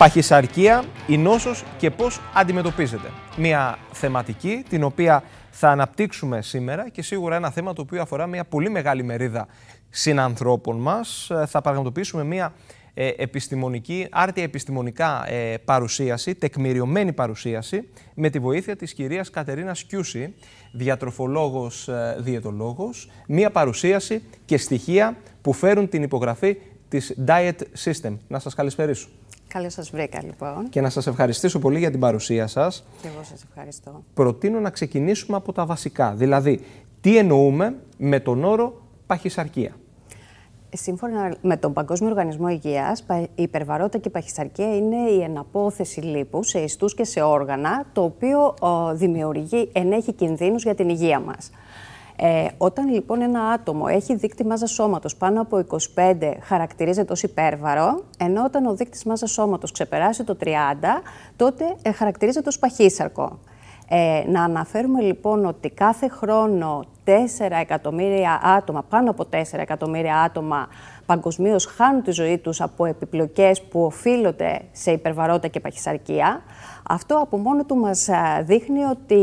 Παχυσαρκία, η νόσος και πώς αντιμετωπίζεται. Μια θεματική την οποία θα αναπτύξουμε σήμερα και σίγουρα ένα θέμα το οποίο αφορά μια πολύ μεγάλη μερίδα συνανθρώπων μας. Ε, θα πραγματοποιήσουμε μια ε, επιστημονική, άρτια επιστημονικά ε, παρουσίαση, τεκμηριωμένη παρουσίαση με τη βοήθεια της κυρίας Κατερίνα Κιούση, διατροφολόγος, ε, διαιτολόγος, μια παρουσίαση και στοιχεία που φέρουν την υπογραφή της Diet System. Να σας καλησπερίσω. Καλώς σας βρήκα, λοιπόν. Και να σας ευχαριστήσω πολύ για την παρουσία σας. Και εγώ σας ευχαριστώ. Προτείνω να ξεκινήσουμε από τα βασικά. Δηλαδή, τι εννοούμε με τον όρο παχυσαρκία. Σύμφωνα με τον Παγκόσμιο Οργανισμό Υγείας, η υπερβαρότητα και η παχυσαρκία είναι η εναπόθεση λίπους σε ιστούς και σε όργανα, το οποίο δημιουργεί, ενέχει κινδύνους για την υγεία μας. Ε, όταν λοιπόν ένα άτομο έχει δείκτη μάζα σώματος πάνω από 25, χαρακτηρίζεται ως υπέρβαρο, ενώ όταν ο δείκτης μάζα σώματος ξεπεράσει το 30, τότε ε, χαρακτηρίζεται ως παχύσαρκο. Ε, να αναφέρουμε λοιπόν ότι κάθε χρόνο 4 εκατομμύρια άτομα, πάνω από 4 εκατομμύρια άτομα παγκοσμίως χάνουν τη ζωή τους από επιπλοκές που οφείλονται σε υπερβαρότητα και παχυσαρκία. Αυτό από μόνο του μας ε, δείχνει ότι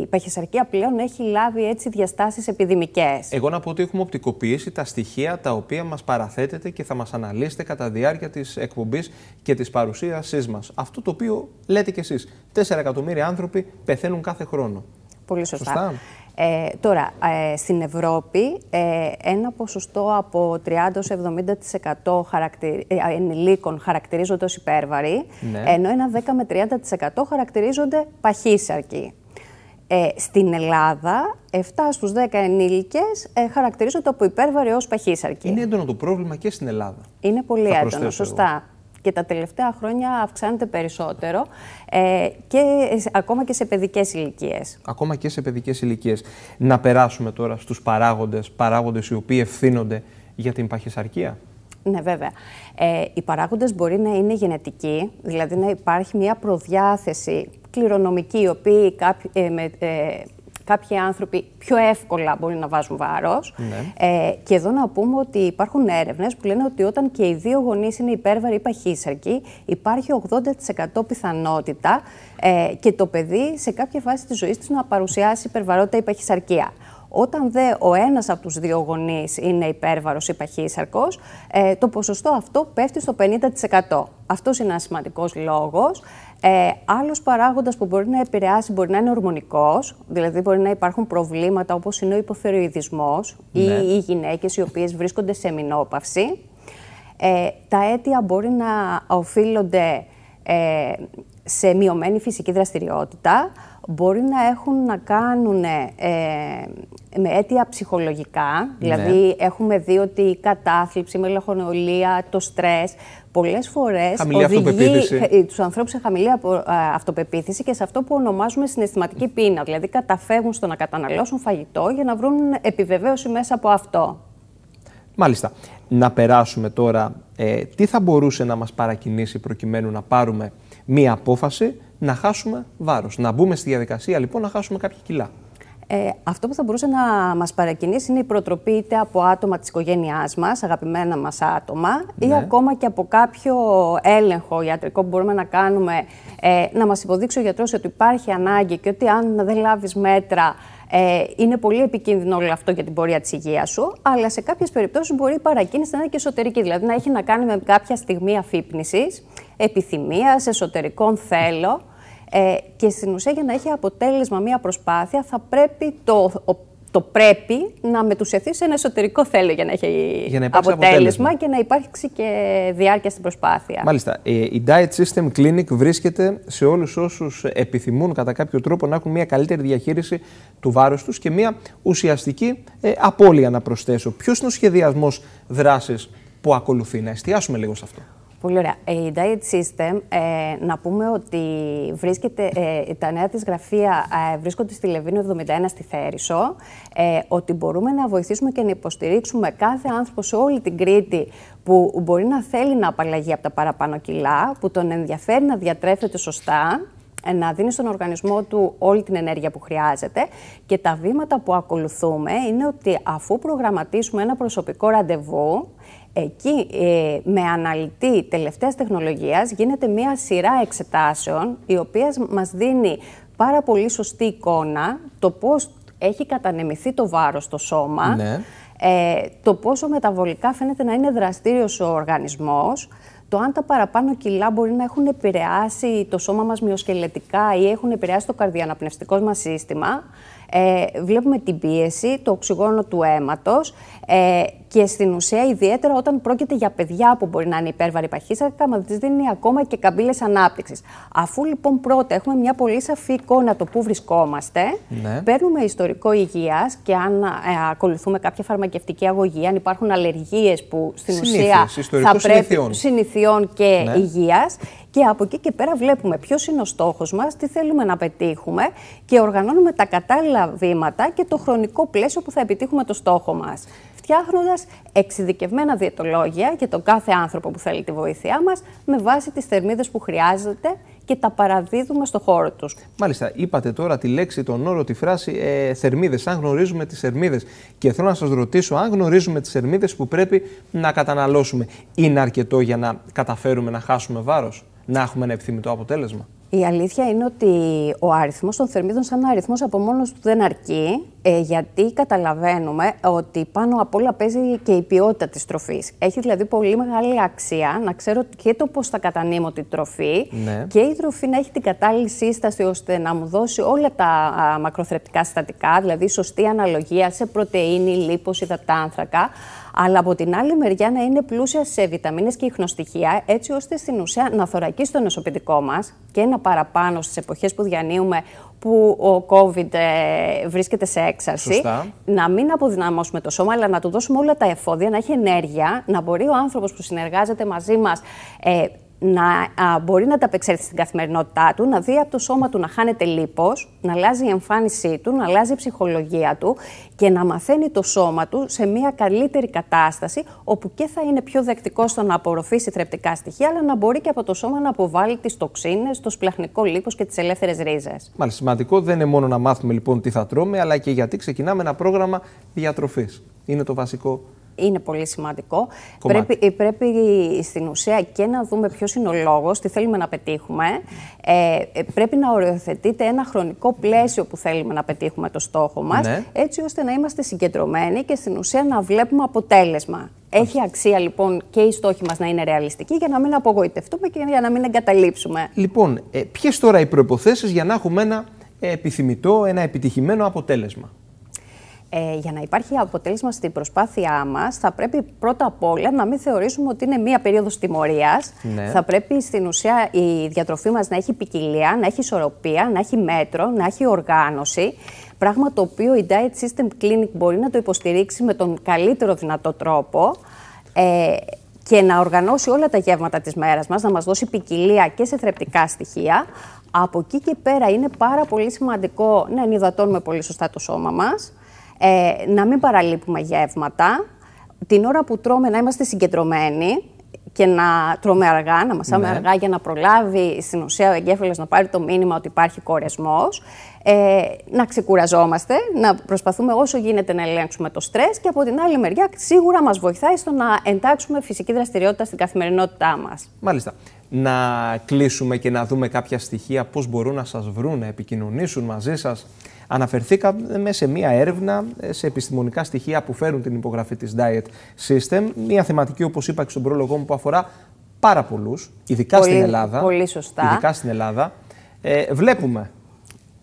η παχυσαρκία πλέον έχει λάβει έτσι διαστάσεις επιδημικές. Εγώ να πω ότι έχουμε οπτικοποιήσει τα στοιχεία τα οποία μας παραθέτεται και θα μας αναλύσετε κατά διάρκεια της εκπομπής και της παρουσίασής μας. Αυτό το οποίο λέτε κι εσείς, 4 εκατομμύρια άνθρωποι πεθαίνουν κάθε χρόνο. Πολύ σωστά. σωστά. Ε, τώρα, ε, στην Ευρώπη, ε, ένα ποσοστό από 30-70% χαρακτηρι... ενηλίκων χαρακτηρίζονται ως υπέρβαροι, ναι. ενώ ένα 10 30% χαρακτηρίζονται παχύσαρκοι. στην Ελλάδα, 7 στους 10 ενήλικες χαρακτηρίζονται από υπέρβαροι ως παχύσαρκοι. Είναι έντονο το πρόβλημα και στην Ελλάδα. Είναι πολύ έντονο, σωστά και τα τελευταία χρόνια αυξάνεται περισσότερο ε, και ακόμα και σε παιδικές ηλικίες. Ακόμα και σε παιδικές ηλικίες. Να περάσουμε τώρα στους παράγοντες, παράγοντες οι οποίοι ευθύνονται για την παχυσαρκία. Ναι, βέβαια. Ε, οι παράγοντες μπορεί να είναι γενετικοί, δηλαδή να υπάρχει μια προδιάθεση κληρονομική, η οποία... Ε, με, ε, κάποιοι άνθρωποι πιο εύκολα μπορεί να βάζουν βάρος. Ναι. Ε, και εδώ να πούμε ότι υπάρχουν έρευνες που λένε ότι όταν και οι δύο γονείς είναι υπέρβαροι ή παχύσαρκοι, υπάρχει 80% πιθανότητα ε, και το παιδί σε κάποια φάση της ζωής του να παρουσιάσει υπερβαρότητα ή παχυσαρκία. Όταν δε ο ένας από τους δύο γονείς είναι υπέρβαρος ή παχύσαρκος, ε, το ποσοστό αυτό πέφτει στο 50%. Αυτός είναι ένας σημαντικός λόγος. Ε, Άλλος παράγοντας που μπορεί να επηρεάσει μπορεί να είναι ορμονικός, δηλαδή μπορεί να υπάρχουν προβλήματα όπως είναι ο υποθεροειδισμό ή ναι. οι γυναίκες οι οποίες βρίσκονται σε μηνόπαυση. Ε, τα αίτια μπορεί να οφείλονται ε, σε μειωμένη φυσική δραστηριότητα, μπορεί να έχουν να κάνουν ε, με αίτια ψυχολογικά, ναι. δηλαδή έχουμε δει ότι η κατάθλιψη, η μελαχονεολία, το στρες, πολλές φορές χαμηλή οδηγεί ε, τους ανθρώπους σε χαμηλή αυτοπεποίθηση και σε αυτό που ονομάζουμε συναισθηματική πείνα, δηλαδή καταφεύγουν στο να καταναλώσουν φαγητό για να βρουν επιβεβαίωση μέσα από αυτό. Μάλιστα. Να περάσουμε τώρα ε, τι θα μπορούσε να μας παρακινήσει προκειμένου να πάρουμε μία απόφαση να χάσουμε βάρος. Να μπούμε στη διαδικασία λοιπόν να χάσουμε κάποια κιλά. Ε, αυτό που θα μπορούσε να μας παρακινήσει είναι η προτροπή είτε από άτομα της οικογένειάς μας, αγαπημένα μας άτομα, ή ναι. ακόμα και από κάποιο έλεγχο ιατρικό που μπορούμε να κάνουμε, ε, να μας υποδείξει ο γιατρός ότι υπάρχει ανάγκη και ότι αν δεν λάβεις μέτρα, ε, είναι πολύ επικίνδυνο όλο αυτό για την πορεία της υγείας σου. Αλλά σε κάποιες περιπτώσεις μπορεί η παρακίνηση να είναι και εσωτερική, δηλαδή να έχει να κάνει με κάποια στιγμή αφύπνισης Επιθυμίας, εσωτερικών θέλω ε, και στην ουσία για να έχει αποτέλεσμα μία προσπάθεια θα πρέπει το, το πρέπει να μετουσιαθεί σε ένα εσωτερικό θέλω για να έχει για να αποτέλεσμα, αποτέλεσμα, και να υπάρξει και διάρκεια στην προσπάθεια. Μάλιστα. Ε, η Diet System Clinic βρίσκεται σε όλους όσους επιθυμούν κατά κάποιο τρόπο να έχουν μια καλύτερη διαχείριση του βάρους τους και μια ουσιαστική ε, απώλεια να προσθέσω. Ποιος είναι ο σχεδιασμός δράσης που ακολουθεί. Να εστιάσουμε λίγο σε αυτό. Πολύ ωραία. Ε, η Diet System, ε, να πούμε ότι βρίσκεται, ε, τα νέα της γραφεία ε, βρίσκονται στη Λεβίνο 71 στη Θέρησο, ε, ότι μπορούμε να βοηθήσουμε και να υποστηρίξουμε κάθε άνθρωπο σε όλη την Κρήτη που μπορεί να θέλει να απαλλαγεί από τα παραπάνω κιλά, που τον ενδιαφέρει να διατρέφεται σωστά, να δίνει στον οργανισμό του όλη την ενέργεια που χρειάζεται. Και τα βήματα που ακολουθούμε είναι ότι αφού προγραμματίσουμε ένα προσωπικό ραντεβού, Εκεί ε, με αναλυτή τελευταίας τεχνολογίας γίνεται μία σειρά εξετάσεων η οποία μας δίνει πάρα πολύ σωστή εικόνα το πώς έχει κατανεμηθεί το βάρος στο σώμα, ναι. ε, το πόσο μεταβολικά φαίνεται να είναι δραστήριος ο οργανισμός, το αν τα παραπάνω κιλά μπορεί να έχουν επηρεάσει το σώμα μας μυοσκελετικά ή έχουν επηρεάσει το καρδιαναπνευστικό μας σύστημα. Ε, βλέπουμε την πίεση, το οξυγόνο του αίματος, ε, και στην ουσία, ιδιαίτερα όταν πρόκειται για παιδιά που μπορεί να είναι υπέρβαροι παχύσαρκα, μα δεν δίνει ακόμα και καμπύλες ανάπτυξης. Αφού λοιπόν πρώτα έχουμε μια πολύ σαφή εικόνα το πού βρισκόμαστε, ναι. παίρνουμε ιστορικό υγείας και αν ε, ακολουθούμε κάποια φαρμακευτική αγωγή, αν υπάρχουν αλλεργίες που στην ουσία θα πρέπει συνηθιών, και ναι. υγείας. Και από εκεί και πέρα βλέπουμε ποιος είναι ο στόχος μας, τι θέλουμε να πετύχουμε και οργανώνουμε τα κατάλληλα βήματα και το χρονικό πλαίσιο που θα επιτύχουμε το στόχο μας φτιάχνοντα εξειδικευμένα διαιτολόγια για τον κάθε άνθρωπο που θέλει τη βοήθειά μας με βάση τις θερμίδες που χρειάζεται και τα παραδίδουμε στο χώρο τους. Μάλιστα, είπατε τώρα τη λέξη, τον όρο, τη φράση ε, θερμίδες, αν γνωρίζουμε τις θερμίδες, Και θέλω να σας ρωτήσω, αν γνωρίζουμε τις θερμίδες που πρέπει να καταναλώσουμε, είναι αρκετό για να καταφέρουμε να χάσουμε βάρος να έχουμε ένα επιθυμητό αποτέλεσμα. Η αλήθεια είναι ότι ο αριθμός των θερμίδων σαν αριθμός από μόνος του δεν αρκεί ε, γιατί καταλαβαίνουμε ότι πάνω απ' όλα παίζει και η ποιότητα της τροφής. Έχει δηλαδή πολύ μεγάλη αξία να ξέρω και το πώς θα κατανείμω την τροφή ναι. και η τροφή να έχει την κατάλληλη σύσταση ώστε να μου δώσει όλα τα α, μακροθρεπτικά συστατικά, δηλαδή σωστή αναλογία σε πρωτεΐνη, λίπος, υδατάνθρακα, αλλά από την άλλη μεριά να είναι πλούσια σε βιταμίνες και ιχνοστοιχεία, έτσι ώστε στην ουσία να θωρακίσει το νοσοποιητικό μας και ένα παραπάνω στις εποχές που διανύουμε που ο COVID ε, βρίσκεται σε έξαρση. Να μην αποδυναμώσουμε το σώμα, αλλά να του δώσουμε όλα τα εφόδια, να έχει ενέργεια, να μπορεί ο άνθρωπος που συνεργάζεται μαζί μας ε, να α, μπορεί να τα στην καθημερινότητά του, να δει από το σώμα του να χάνεται λίπος, να αλλάζει η εμφάνισή του, να αλλάζει η ψυχολογία του και να μαθαίνει το σώμα του σε μια καλύτερη κατάσταση, όπου και θα είναι πιο δεκτικός στο να απορροφήσει θρεπτικά στοιχεία, αλλά να μπορεί και από το σώμα να αποβάλει τις τοξίνες, το σπλαχνικό λίπος και τις ελεύθερες ρίζες. Μάλιστα, σημαντικό δεν είναι μόνο να μάθουμε λοιπόν τι θα τρώμε, αλλά και γιατί ξεκινάμε ένα πρόγραμμα διατροφής. Είναι το βασικό είναι πολύ σημαντικό. Πρέπει, πρέπει στην ουσία και να δούμε ποιος είναι ο λόγος, τι θέλουμε να πετύχουμε. Ε, ε, πρέπει να οριοθετείται ένα χρονικό πλαίσιο που θέλουμε να πετύχουμε το στόχο μας, ναι. έτσι ώστε να είμαστε συγκεντρωμένοι και στην ουσία να βλέπουμε αποτέλεσμα. Έχει αξία λοιπόν και οι στόχοι μας να είναι ρεαλιστικοί για να μην απογοητευτούμε και για να μην εγκαταλείψουμε. Λοιπόν, ε, ποιες τώρα οι προποθέσει για να έχουμε ένα επιθυμητό, ένα επιτυχημένο αποτέλεσμα. Ε, για να υπάρχει αποτέλεσμα στην προσπάθειά μας, θα πρέπει πρώτα απ' όλα να μην θεωρήσουμε ότι είναι μία περίοδος τιμωρίας. Ναι. Θα πρέπει στην ουσία η διατροφή μας να έχει ποικιλία, να έχει ισορροπία, να έχει μέτρο, να έχει οργάνωση. Πράγμα το οποίο η Diet System Clinic μπορεί να το υποστηρίξει με τον καλύτερο δυνατό τρόπο. Ε, και να οργανώσει όλα τα γεύματα της μέρας μας, να μας δώσει ποικιλία και σε θρεπτικά στοιχεία. Από εκεί και πέρα είναι πάρα πολύ σημαντικό να ενυδατώνουμε πολύ σωστά το σώμα μας, ε, να μην παραλείπουμε γεύματα, την ώρα που τρώμε να είμαστε συγκεντρωμένοι και να τρώμε αργά, να μασάμε ναι. αργά για να προλάβει στην ουσία ο εγκέφαλος να πάρει το μήνυμα ότι υπάρχει κορεσμός, ε, να ξεκουραζόμαστε, να προσπαθούμε όσο γίνεται να ελέγξουμε το στρες και από την άλλη μεριά σίγουρα μας βοηθάει στο να εντάξουμε φυσική δραστηριότητα στην καθημερινότητά μας. Μάλιστα. Να κλείσουμε και να δούμε κάποια στοιχεία πώς μπορούν να σας βρουν, να επικοινωνήσουν μαζί σας. Αναφερθήκαμε ε, σε μία έρευνα ε, σε επιστημονικά στοιχεία που φέρουν την υπογραφή της Diet System, μία θεματική, όπως είπα και στον πρόλογό μου, που αφορά πάρα πολλούς, ειδικά στην Ελλάδα. Πολύ σωστά. Ειδικά στην Ελλάδα. Ε, βλέπουμε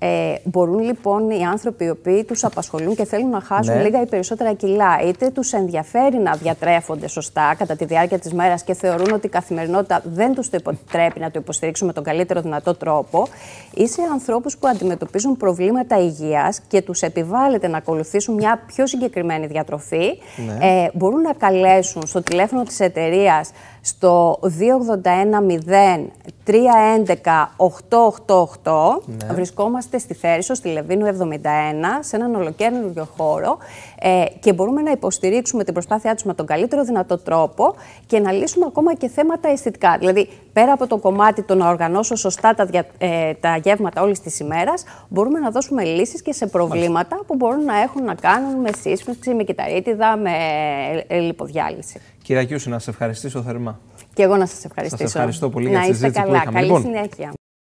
ε, μπορούν λοιπόν οι άνθρωποι οι οποίοι του απασχολούν και θέλουν να χάσουν ναι. λίγα ή περισσότερα κιλά, είτε τους ενδιαφέρει να διατρέφονται σωστά κατά τη διάρκεια της μέρας και θεωρούν ότι η περισσοτερα κιλα ειτε τους ενδιαφερει να διατρεφονται σωστα κατα τη διαρκεια της μέρας και θεωρουν οτι η καθημερινοτητα δεν τους το υποτρέπει να το υποστηρίξουν με τον καλύτερο δυνατό τρόπο, ή σε ανθρώπους που αντιμετωπίζουν προβλήματα υγείας και τους επιβάλλεται να ακολουθήσουν μια πιο συγκεκριμένη διατροφή, ναι. Ε, μπορούν να καλέσουν στο τηλέφωνο της εταιρείας στο 281 0 311 888. Βρισκόμαστε στη Θέρισο, στη Λεβίνου 71, σε έναν ολοκαίρινο χώρο ε, και μπορούμε να υποστηρίξουμε την προσπάθειά τους με τον καλύτερο δυνατό τρόπο και να λύσουμε ακόμα και θέματα αισθητικά. Δηλαδή, πέρα από το κομμάτι το να οργανώσω σωστά τα, ε, γεύματα όλης της ημέρας, μπορούμε να δώσουμε λύσεις και σε προβλήματα που μπορούν να έχουν να κάνουν με σύσφυξη, με κυταρίτιδα, με ε, λιποδιάλυση. Κύριε να σας ευχαριστήσω θερμά. Και εγώ να σας ευχαριστήσω. Σας ευχαριστώ πολύ για τη συζήτηση καλά. που Καλή λοιπόν, συνέχεια.